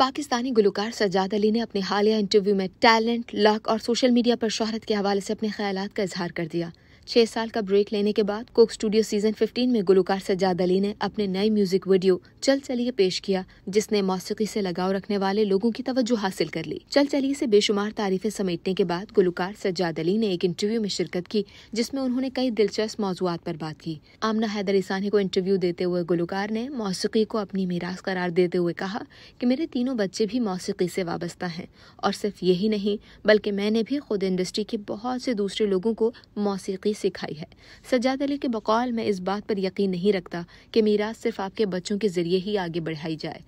पाकिस्तानी गुलकार सज्जाद अली ने अपने हालिया इंटरव्यू में टैलेंट लक और सोशल मीडिया पर शहरत के हवाले से अपने ख्याल का इजहार कर दिया छह साल का ब्रेक लेने के बाद कोक स्टूडियो सीजन 15 में गुलकार सज्जाद अली ने अपने नए म्यूजिक वीडियो चल चलिए पेश किया जिसने मौसीकी से लगाव रखने वाले लोगों की तवज्जो हासिल कर ली चल चलिए से बेशुमार तारीफें समेटने के बाद गुलकार सज्जाद अली ने एक इंटरव्यू में शिरकत की जिसमे उन्होंने कई दिलचस्प मौजूद पर बात की आमना हैदर ईसानी को इंटरव्यू देते हुए गुलकार ने मौसीकी को अपनी मीरास करार देते हुए कहा कि मेरे तीनों बच्चे भी मौसीकी से वाबस्ता हैं और सिर्फ यही नहीं बल्कि मैंने भी खुद इंडस्ट्री के बहुत से दूसरे लोगों को मौसीकी सिखाई है सज्जाद अली के बकौल मैं इस बात पर यकीन नहीं रखता कि मीरास सिर्फ आपके बच्चों के जरिए ही आगे बढ़ाई जाए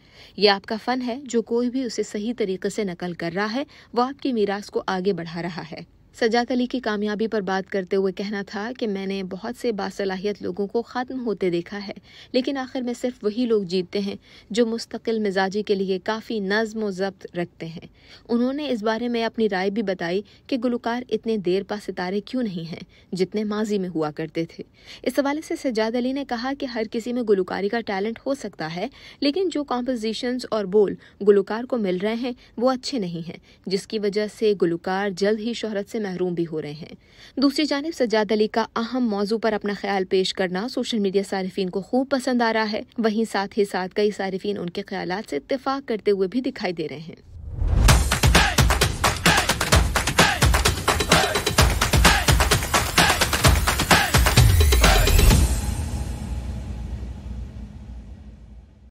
यह आपका फ़न है जो कोई भी उसे सही तरीके से नकल कर रहा है वह आपकी मीरास को आगे बढ़ा रहा है सजात अली की कामयाबी पर बात करते हुए कहना था कि मैंने बहुत से बासलाहियत लोगों को ख़त्म होते देखा है लेकिन आखिर में सिर्फ वही लोग जीतते हैं जो मुस्तकिल मिजाजी के लिए काफ़ी नज्म जब्त रखते हैं उन्होंने इस बारे में अपनी राय भी बताई कि गुलकार इतने देर पा सितारे क्यों नहीं हैं जितने माजी में हुआ करते थे इस हवाले से सजाद अली ने कहा कि हर किसी में गुलकारी का टैलेंट हो सकता है लेकिन जो कॉम्पोजिशंस और बोल गुलकार को मिल रहे हैं वो अच्छे नहीं हैं जिसकी वजह से गुलकार जल्द ही शहरत से महरूम भी हो रहे हैं दूसरी जानब सज्जाद अली का अहम मौजू पर अपना ख्याल पेश करना सोशल मीडिया सार्फिन को खूब पसंद आ रहा है वहीं साथ ही साथ कई सार्फिन उनके ख्याल से इतफाक करते हुए भी दिखाई दे रहे हैं